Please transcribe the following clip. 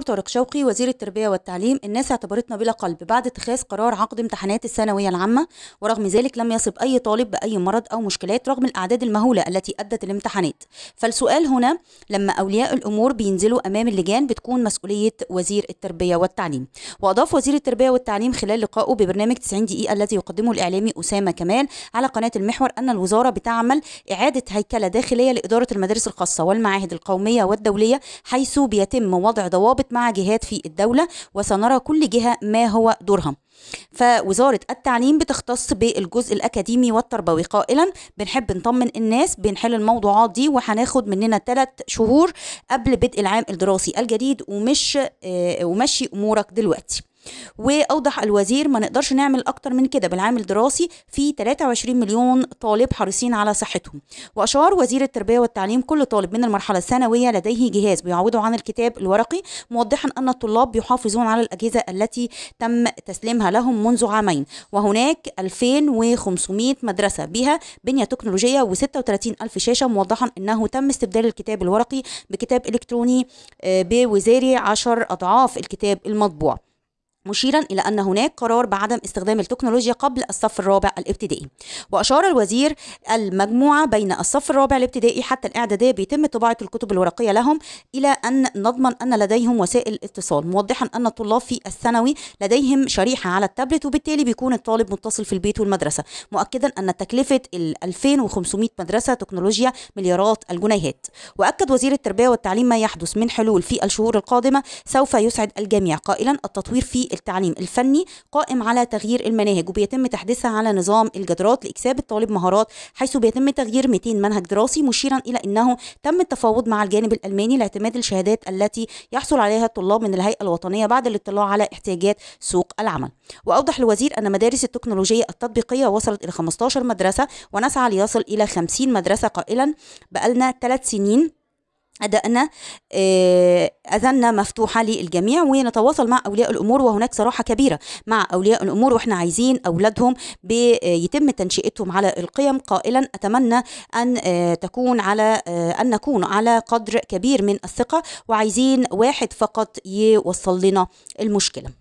دكتور طارق شوقي وزير التربية والتعليم الناس اعتبرتنا بلا قلب بعد اتخاذ قرار عقد امتحانات الثانوية العامة ورغم ذلك لم يصب أي طالب بأي مرض أو مشكلات رغم الأعداد المهولة التي أدت الامتحانات فالسؤال هنا لما أولياء الأمور بينزلوا أمام اللجان بتكون مسؤولية وزير التربية والتعليم وأضاف وزير التربية والتعليم خلال لقائه ببرنامج 90 دقيقة الذي يقدمه الإعلامي أسامة كمال على قناة المحور أن الوزارة بتعمل إعادة هيكلة داخلية لإدارة المدارس الخاصة والمعاهد القومية والدولية حيث بيتم وضع ضوابط مع جهات في الدولة وسنرى كل جهة ما هو دورها فوزارة التعليم بتختص بالجزء الأكاديمي والتربوي قائلا بنحب نطمن الناس بنحل الموضوعات دي وهناخد مننا ثلاث شهور قبل بدء العام الدراسي الجديد ومش آه، ومشي أمورك دلوقتي واوضح الوزير ما نقدرش نعمل اكتر من كده بالعام الدراسي في 23 مليون طالب حريصين على صحتهم واشار وزير التربيه والتعليم كل طالب من المرحله الثانويه لديه جهاز بيعوضه عن الكتاب الورقي موضحا ان الطلاب بيحافظون على الاجهزه التي تم تسليمها لهم منذ عامين وهناك 2500 مدرسه بها بنيه تكنولوجيه و36 الف شاشه موضحا انه تم استبدال الكتاب الورقي بكتاب الكتروني آه، بوزاري 10 اضعاف الكتاب المطبوع مشيرا إلى أن هناك قرار بعدم استخدام التكنولوجيا قبل الصف الرابع الابتدائي وأشار الوزير المجموعة بين الصف الرابع الابتدائي حتى الإعدادية بيتم طباعة الكتب الورقية لهم إلى أن نضمن أن لديهم وسائل اتصال موضحا أن الطلاب في الثانوي لديهم شريحة على التابلت وبالتالي بيكون الطالب متصل في البيت والمدرسة مؤكدا أن تكلفة ال 2500 مدرسة تكنولوجيا مليارات الجنيهات وأكد وزير التربية والتعليم ما يحدث من حلول في الشهور القادمة سوف يسعد الجميع قائلا التطوير في التعليم الفني قائم على تغيير المناهج وبيتم تحديثها على نظام الجدرات لإكساب الطالب مهارات حيث بيتم تغيير 200 منهج دراسي مشيرا إلى أنه تم التفاوض مع الجانب الألماني لاعتماد الشهادات التي يحصل عليها الطلاب من الهيئة الوطنية بعد الاطلاع على احتياجات سوق العمل وأوضح الوزير أن مدارس التكنولوجيا التطبيقية وصلت إلى 15 مدرسة ونسعى ليصل إلى 50 مدرسة قائلا بقالنا ثلاث سنين أدأنا آه، أذاننا مفتوحة للجميع ونتواصل مع أولياء الأمور وهناك صراحة كبيرة مع أولياء الأمور وإحنا عايزين أولادهم آه، يتم تنشئتهم على القيم قائلا أتمنى أن آه، تكون على أن نكون على قدر كبير من الثقة وعايزين واحد فقط يوصل لنا المشكلة